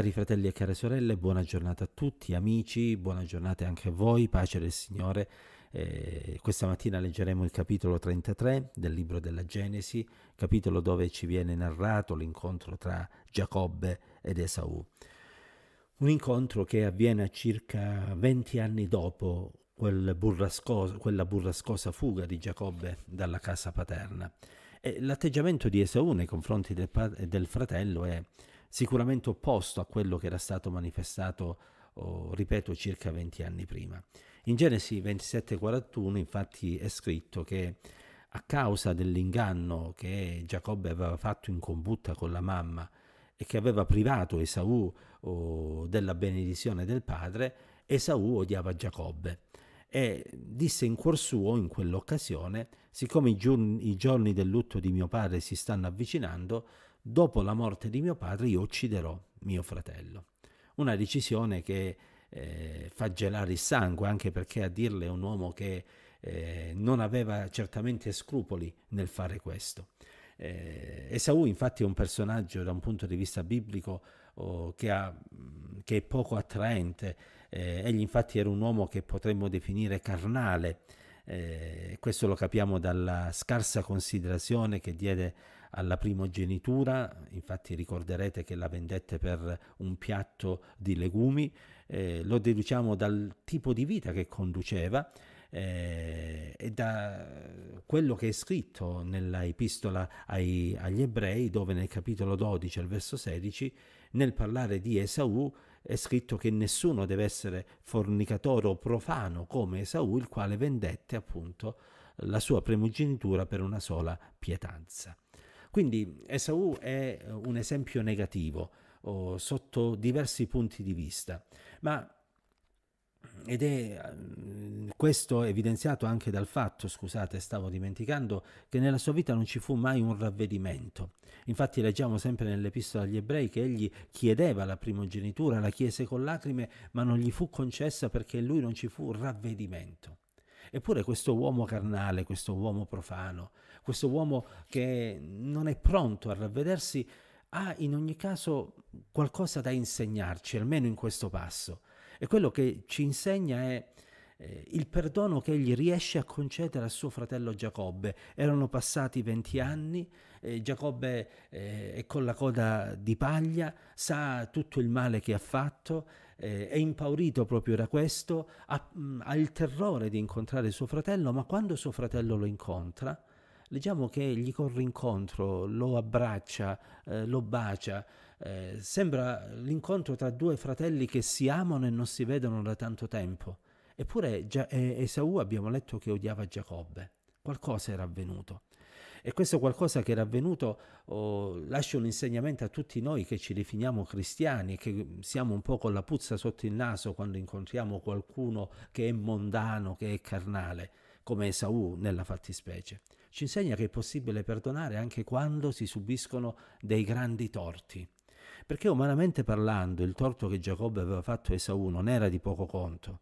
Cari fratelli e care sorelle, buona giornata a tutti, amici, buona giornata anche a voi, pace del Signore. Eh, questa mattina leggeremo il capitolo 33 del libro della Genesi, capitolo dove ci viene narrato l'incontro tra Giacobbe ed Esaù. Un incontro che avviene circa 20 anni dopo quel burrascoso, quella burrascosa fuga di Giacobbe dalla casa paterna. E l'atteggiamento di Esaù nei confronti del, del fratello è sicuramente opposto a quello che era stato manifestato, oh, ripeto, circa 20 anni prima. In Genesi 27:41 infatti è scritto che a causa dell'inganno che Giacobbe aveva fatto in combutta con la mamma e che aveva privato Esaù oh, della benedizione del padre, Esaù odiava Giacobbe e disse in cuor suo in quell'occasione, siccome i giorni, i giorni del lutto di mio padre si stanno avvicinando, dopo la morte di mio padre io ucciderò mio fratello. Una decisione che eh, fa gelare il sangue, anche perché a dirle è un uomo che eh, non aveva certamente scrupoli nel fare questo. Eh, Esaù infatti è un personaggio da un punto di vista biblico oh, che, ha, che, è poco attraente, eh, egli infatti era un uomo che potremmo definire carnale, eh, questo lo capiamo dalla scarsa considerazione che diede alla primogenitura, infatti ricorderete che la vendette per un piatto di legumi, eh, lo deduciamo dal tipo di vita che conduceva eh, e da quello che è scritto nella epistola ai, agli ebrei dove nel capitolo 12 al verso 16 nel parlare di Esaù è scritto che nessuno deve essere fornicatore o profano come Esaù il quale vendette appunto la sua primogenitura per una sola pietanza. Quindi Esaù è eh, un esempio negativo oh, sotto diversi punti di vista, ma ed è mm, questo evidenziato anche dal fatto, scusate, stavo dimenticando, che nella sua vita non ci fu mai un ravvedimento. Infatti leggiamo sempre nell'epistola agli ebrei che egli chiedeva la primogenitura, la chiese con lacrime, ma non gli fu concessa perché in lui non ci fu ravvedimento. Eppure questo uomo carnale, questo uomo profano, questo uomo che non è pronto a ravvedersi, ha in ogni caso qualcosa da insegnarci, almeno in questo passo. E quello che ci insegna è eh, il perdono che egli riesce a concedere a suo fratello Giacobbe. Erano passati venti anni, eh, Giacobbe eh, è con la coda di paglia, sa tutto il male che ha fatto, eh, è impaurito proprio da questo, ha, mh, mm, ha il terrore di incontrare suo fratello, ma quando suo fratello lo incontra, leggiamo che gli corre incontro, lo abbraccia, eh, lo bacia. Eh, sembra l'incontro tra due fratelli che si amano e non si vedono da tanto tempo. Eppure Gia- eh, Esaù abbiamo letto che odiava Giacobbe. Qualcosa era avvenuto. E questo qualcosa che era avvenuto oh, lascia un insegnamento a tutti noi che ci definiamo cristiani, che siamo un po' con la puzza sotto il naso quando incontriamo qualcuno che è mondano, che è carnale, come Esaù nella fattispecie ci insegna che è possibile perdonare anche quando si subiscono dei grandi torti. Perché umanamente parlando il torto che Giacobbe aveva fatto a Esaù non era di poco conto.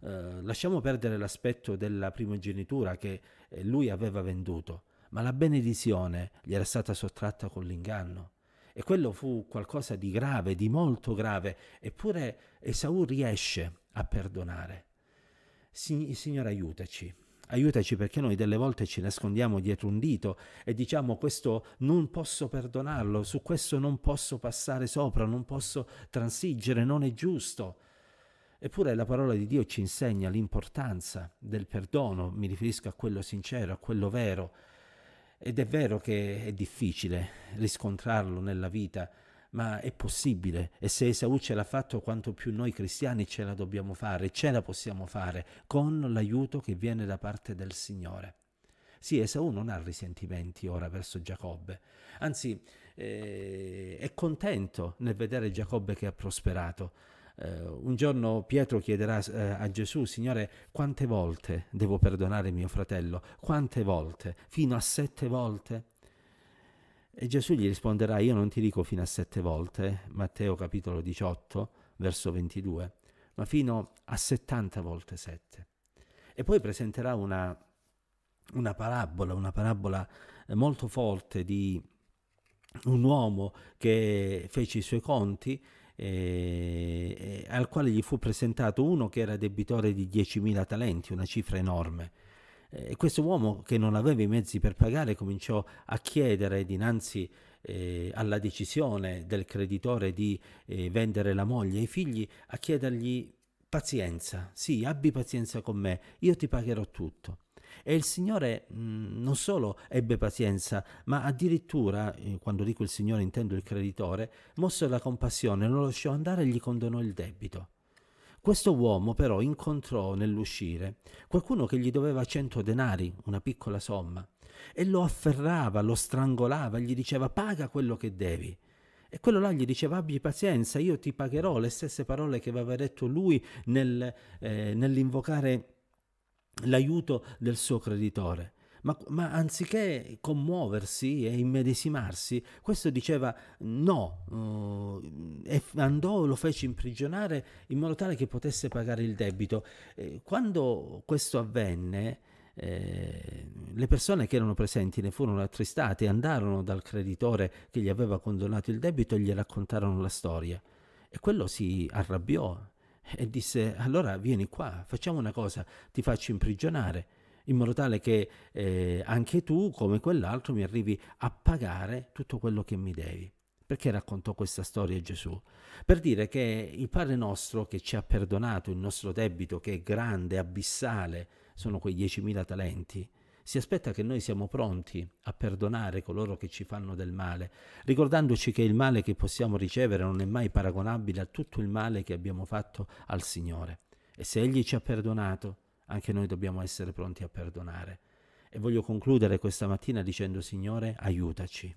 Eh, lasciamo perdere l'aspetto della primogenitura che eh, lui aveva venduto, ma la benedizione gli era stata sottratta con l'inganno. E quello fu qualcosa di grave, di molto grave, eppure Esaù riesce a perdonare. Signore aiutaci Aiutaci perché noi delle volte ci nascondiamo dietro un dito e diciamo questo non posso perdonarlo, su questo non posso passare sopra, non posso transigere, non è giusto. Eppure la parola di Dio ci insegna l'importanza del perdono, mi riferisco a quello sincero, a quello vero. Ed è vero che è difficile riscontrarlo nella vita, ma è possibile e se Esaù ce l'ha fatto quanto più noi cristiani ce la dobbiamo fare, ce la possiamo fare con l'aiuto che viene da parte del Signore. Sì, Esaù non ha risentimenti ora verso Giacobbe, anzi eh, è contento nel vedere Giacobbe che ha prosperato. Eh, un giorno Pietro chiederà eh, a Gesù, Signore, quante volte devo perdonare mio fratello? Quante volte? Fino a sette volte? E Gesù gli risponderà, io non ti dico fino a sette volte, Matteo capitolo 18, verso 22, ma fino a settanta volte sette. E poi presenterà una, una parabola, una parabola eh, molto forte di un uomo che fece i suoi conti eh, eh al quale gli fu presentato uno che era debitore di 10.000 talenti, una cifra enorme. Eh, e questo uomo che non aveva i mezzi per pagare cominciò a chiedere dinanzi eh, alla decisione del creditore di eh, vendere la moglie e i figli, a chiedergli pazienza, sì, abbi pazienza con me, io ti pagherò tutto. E il Signore mh, mm, non solo ebbe pazienza, ma addirittura, eh, quando dico il Signore intendo il creditore, mosse la compassione, lo lasciò andare e gli condonò il debito. Questo uomo però incontrò nell'uscire qualcuno che gli doveva cento denari, una piccola somma, e lo afferrava, lo strangolava, gli diceva paga quello che devi. E quello là gli diceva abbi pazienza, io ti pagherò le stesse parole che aveva detto lui nel, eh, nell'invocare l'aiuto del suo creditore ma, ma anziché commuoversi e immedesimarsi, questo diceva no, eh, e andò, lo fece imprigionare in modo tale che potesse pagare il debito. Eh, quando questo avvenne, eh, le persone che erano presenti ne furono attristate, andarono dal creditore che gli aveva condonato il debito e gli raccontarono la storia. E quello si arrabbiò e disse allora vieni qua, facciamo una cosa, ti faccio imprigionare in modo tale che eh, anche tu, come quell'altro, mi arrivi a pagare tutto quello che mi devi. Perché raccontò questa storia Gesù? Per dire che il Padre nostro che ci ha perdonato il nostro debito, che è grande, abissale, sono quei 10.000 talenti, si aspetta che noi siamo pronti a perdonare coloro che ci fanno del male, ricordandoci che il male che possiamo ricevere non è mai paragonabile a tutto il male che abbiamo fatto al Signore. E se Egli ci ha perdonato, anche noi dobbiamo essere pronti a perdonare. E voglio concludere questa mattina dicendo Signore, aiutaci.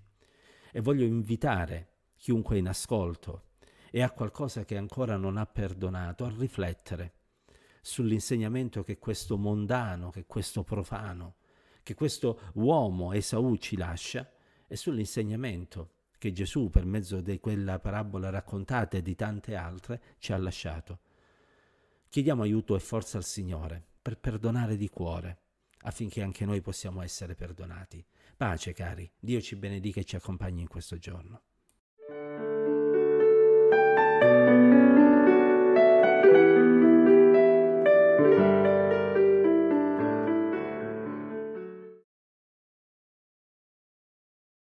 E voglio invitare chiunque in ascolto e ha qualcosa che ancora non ha perdonato a riflettere sull'insegnamento che questo mondano, che questo profano, che questo uomo Esaù ci lascia e sull'insegnamento che Gesù per mezzo di quella parabola raccontata e di tante altre ci ha lasciato. Chiediamo aiuto e forza al Signore per perdonare di cuore, affinché anche noi possiamo essere perdonati. Pace, cari, Dio ci benedica e ci accompagni in questo giorno. thank you